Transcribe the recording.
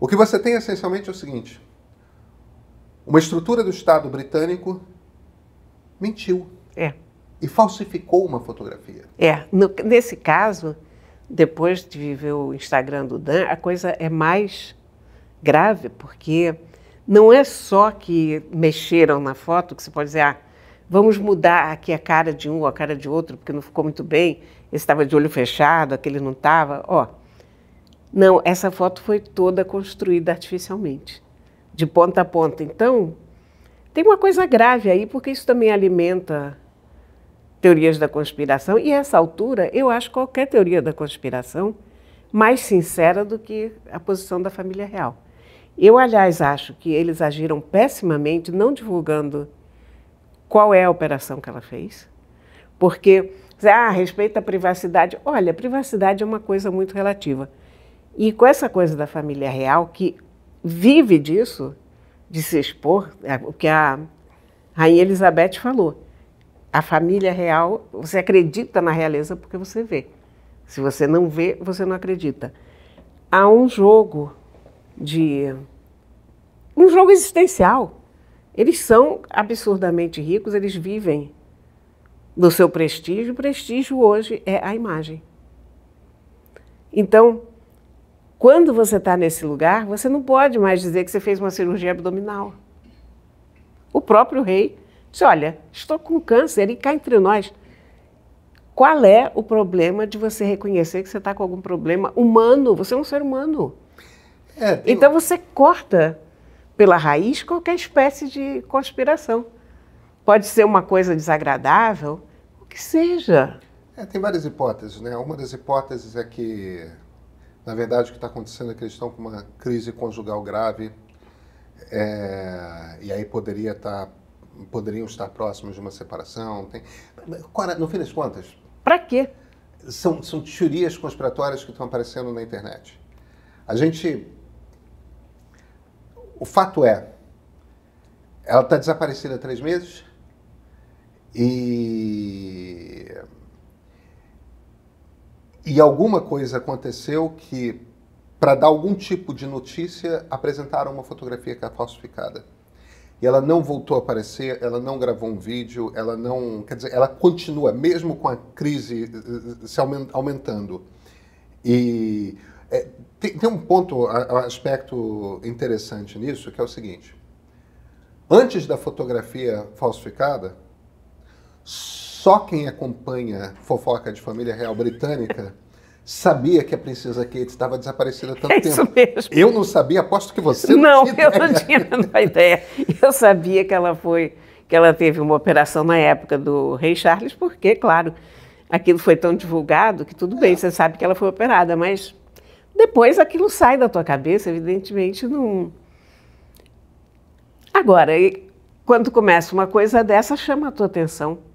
O que você tem essencialmente é o seguinte: uma estrutura do Estado britânico mentiu. É. E falsificou uma fotografia. É. No, nesse caso, depois de viver o Instagram do Dan, a coisa é mais grave, porque não é só que mexeram na foto que você pode dizer, ah, vamos mudar aqui a cara de um ou a cara de outro, porque não ficou muito bem, esse estava de olho fechado, aquele não estava. Ó, não, essa foto foi toda construída artificialmente, de ponta a ponta. Então, tem uma coisa grave aí, porque isso também alimenta teorias da conspiração. E a essa altura, eu acho qualquer teoria da conspiração mais sincera do que a posição da família real. Eu, aliás, acho que eles agiram pessimamente não divulgando qual é a operação que ela fez, porque, ah, respeita a privacidade. Olha, privacidade é uma coisa muito relativa. E com essa coisa da família real, que vive disso, de se expor, é o que a Rainha Elizabeth falou. A família real, você acredita na realeza porque você vê. Se você não vê, você não acredita. Há um jogo de. um jogo existencial. Eles são absurdamente ricos, eles vivem do seu prestígio. O prestígio hoje é a imagem. Então, quando você está nesse lugar, você não pode mais dizer que você fez uma cirurgia abdominal. O próprio rei disse: Olha, estou com câncer e cá entre nós. Qual é o problema de você reconhecer que você está com algum problema humano? Você é um ser humano. É, Então você corta pela raiz qualquer espécie de conspiração. Pode ser uma coisa desagradável, o que seja. É, tem várias hipóteses, né? Uma das hipóteses é que na verdade, o que está acontecendo é que eles estão com uma crise conjugal grave é, e aí poderia estar, tá, poderiam estar próximos de uma separação. Tem, no fim das contas... Para quê? São, são teorias conspiratórias que estão aparecendo na internet. A gente... O fato é, ela está desaparecida há três meses e e alguma coisa aconteceu que, para dar algum tipo de notícia, apresentaram uma fotografia que é falsificada. E ela não voltou a aparecer, ela não gravou um vídeo, ela não. Quer dizer, ela continua, mesmo com a crise eh, eh, se aumentando. E é, tem, tem, um ponto, um aspecto interessante nisso, que é o seguinte: antes da fotografia falsificada, só quem acompanha fofoca de família real britânica sabia que a princesa Kate estava desaparecida há tanto é isso tempo. Mesmo. Eu não sabia, aposto que você não, não Não, eu não tinha a ideia. Eu sabia que ela foi, que ela teve uma operação na época do rei Charles, porque, claro, aquilo foi tão divulgado que tudo é. bem, você sabe que ela foi operada, mas depois aquilo sai da tua cabeça, evidentemente não. Agora, quando começa uma coisa dessa, chama a tua atenção.